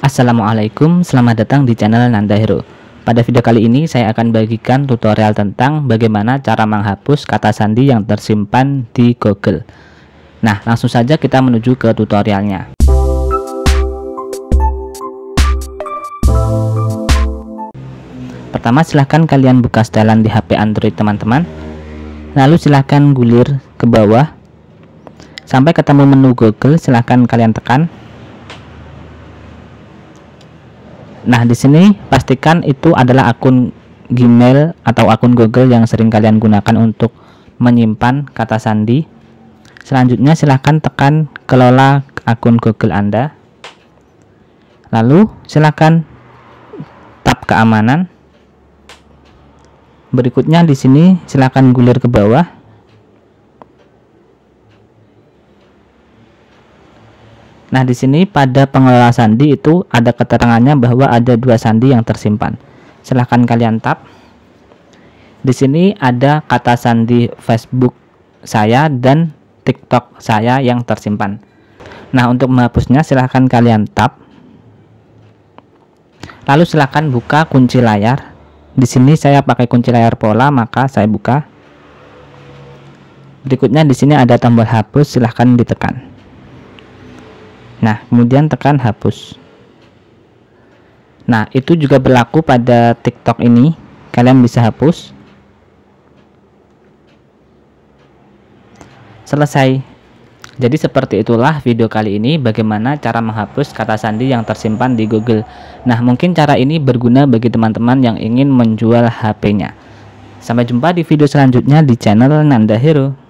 Assalamualaikum, selamat datang di channel Nanda Hero. Pada video kali ini saya akan bagikan tutorial tentang bagaimana cara menghapus kata sandi yang tersimpan di Google. Nah, langsung saja kita menuju ke tutorialnya. Pertama, silahkan kalian buka setelan di HP Android teman-teman. Lalu silahkan gulir ke bawah. Sampai ketemu menu Google, silahkan kalian tekan Nah, di sini pastikan itu adalah akun Gmail atau akun Google yang sering kalian gunakan untuk menyimpan kata sandi. Selanjutnya silahkan tekan kelola akun Google Anda. Lalu silahkan tap keamanan. Berikutnya di sini silahkan gulir ke bawah Nah, di sini pada pengelola sandi itu ada keterangannya bahwa ada dua sandi yang tersimpan. Silahkan kalian tap. Di sini ada kata sandi Facebook saya dan TikTok saya yang tersimpan. Nah, untuk menghapusnya silahkan kalian tap. Lalu silahkan buka kunci layar. Di sini saya pakai kunci layar pola, maka saya buka. Berikutnya di sini ada tombol hapus, silahkan ditekan. Nah, kemudian tekan hapus. Nah, itu juga berlaku pada TikTok ini. Kalian bisa hapus. Selesai. Jadi seperti itulah video kali ini bagaimana cara menghapus kata sandi yang tersimpan di Google. Nah, mungkin cara ini berguna bagi teman-teman yang ingin menjual HP-nya. Sampai jumpa di video selanjutnya di channel Nanda Hero.